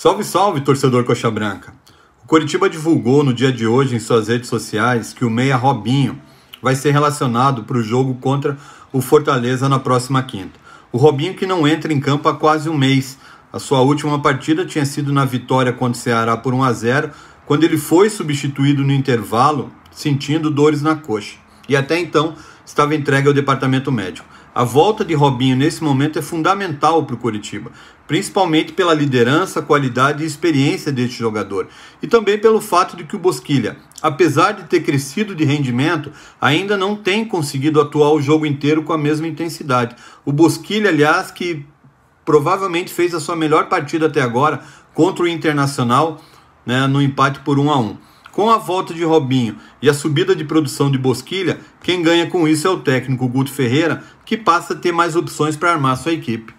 Salve, salve, torcedor Coxa Branca! O Coritiba divulgou no dia de hoje em suas redes sociais que o Meia Robinho vai ser relacionado para o jogo contra o Fortaleza na próxima quinta. O Robinho que não entra em campo há quase um mês. A sua última partida tinha sido na vitória contra o Ceará por 1 a 0, quando ele foi substituído no intervalo, sentindo dores na coxa. E até então estava entregue ao departamento médico. A volta de Robinho nesse momento é fundamental para o Curitiba, principalmente pela liderança, qualidade e experiência deste jogador, e também pelo fato de que o Bosquilha, apesar de ter crescido de rendimento, ainda não tem conseguido atuar o jogo inteiro com a mesma intensidade. O Bosquilha, aliás, que provavelmente fez a sua melhor partida até agora contra o Internacional, né, no empate por 1 a 1. Com a volta de Robinho e a subida de produção de Bosquilha, quem ganha com isso é o técnico Guto Ferreira, que passa a ter mais opções para armar sua equipe.